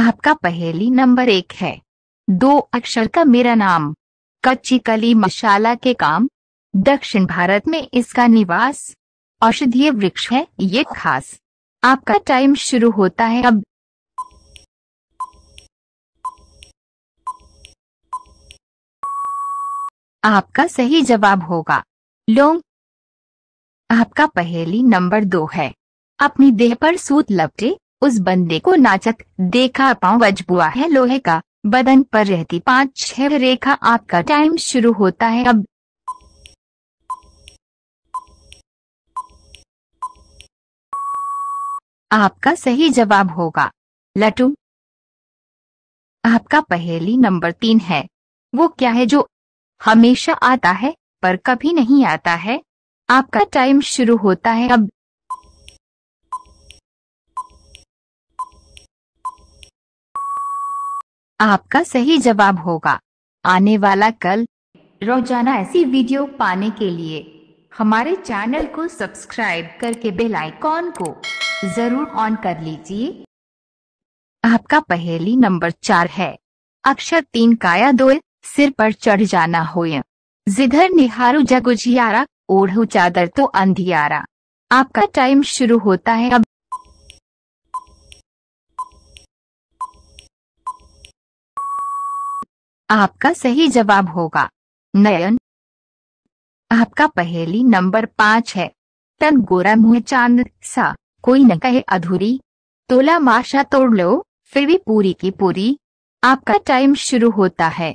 आपका पहेली नंबर एक है दो अक्षर का मेरा नाम कच्ची कली मशाला के काम दक्षिण भारत में इसका निवास औषधीय वृक्ष है ये खास आपका टाइम शुरू होता है अब आपका सही जवाब होगा लोंग आपका पहेली नंबर दो है अपनी देह पर सूत लपटे उस बंदे को नाचक देखा पाँव वजबुआ है लोहे का बदन पर रहती पाँच छह रेखा आपका टाइम शुरू होता है अब आपका सही जवाब होगा लटू आपका पहेली नंबर तीन है वो क्या है जो हमेशा आता है पर कभी नहीं आता है आपका टाइम शुरू होता है अब आपका सही जवाब होगा आने वाला कल रोजाना ऐसी वीडियो पाने के लिए हमारे चैनल को सब्सक्राइब करके बेल आइकॉन को जरूर ऑन कर लीजिए आपका पहेली नंबर चार है अक्षर तीन काया दो सिर पर चढ़ जाना हो जिधर निहारू जगुजियारा ओढ़ू चादर तो अंधियारा आपका टाइम शुरू होता है अब आपका सही जवाब होगा नयन आपका पहेली नंबर पाँच है तन गोरा मुह चांद सा कोई न कहे अधूरी तोला माशा तोड़ लो फिर भी पूरी की पूरी आपका टाइम शुरू होता है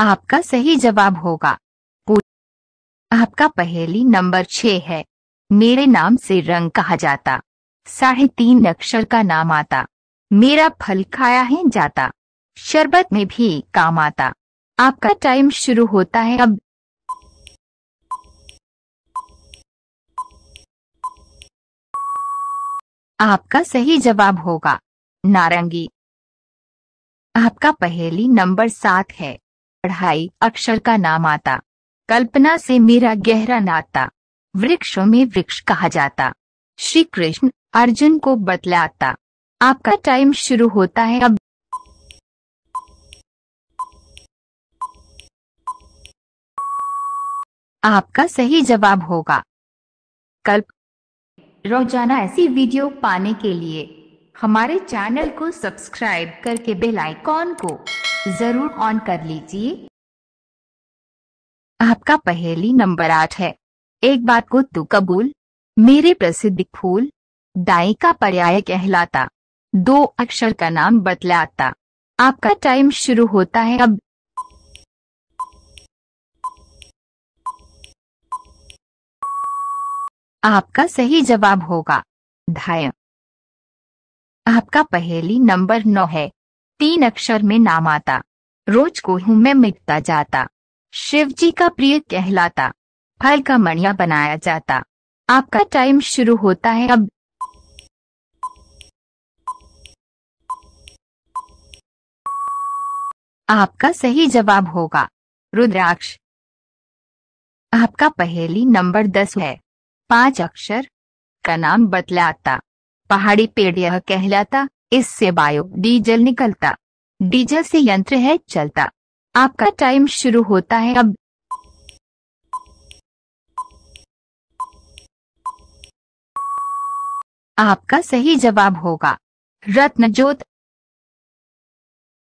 आपका सही जवाब होगा आपका पहेली नंबर छह है मेरे नाम से रंग कहा जाता साढ़े तीन अक्षर का नाम आता मेरा फल खाया है जाता शरबत में भी काम आता आपका टाइम शुरू होता है अब आपका सही जवाब होगा नारंगी आपका पहेली नंबर सात है पढ़ाई अक्षर का नाम आता कल्पना से मेरा गहरा नाता वृक्षों में वृक्ष कहा जाता श्री कृष्ण अर्जुन को बतलाता आपका टाइम शुरू होता है अब आपका सही जवाब होगा कल्प रोजाना ऐसी वीडियो पाने के लिए हमारे चैनल को सब्सक्राइब करके बेल आइकॉन को जरूर ऑन कर लीजिए आपका पहली नंबर आठ है एक बात को तू कबूल मेरे प्रसिद्ध फूल दाई का पर्याय कहलाता दो अक्षर का नाम बतलाता आपका टाइम शुरू होता है अब आपका सही जवाब होगा धाय आपका पहेली नंबर नौ है तीन अक्षर में नाम आता रोज को हूं मैं मिटता जाता शिव जी का प्रिय कहलाता फल का मणिया बनाया जाता आपका टाइम शुरू होता है अब आपका सही जवाब होगा रुद्राक्ष आपका पहेली नंबर दस है पांच अक्षर का नाम बतलाता पहाड़ी पेड़ यह कहलाता इससे बायो डीजल निकलता डीजल से यंत्र है चलता आपका टाइम शुरू होता है अब आपका सही जवाब होगा रत्नजोत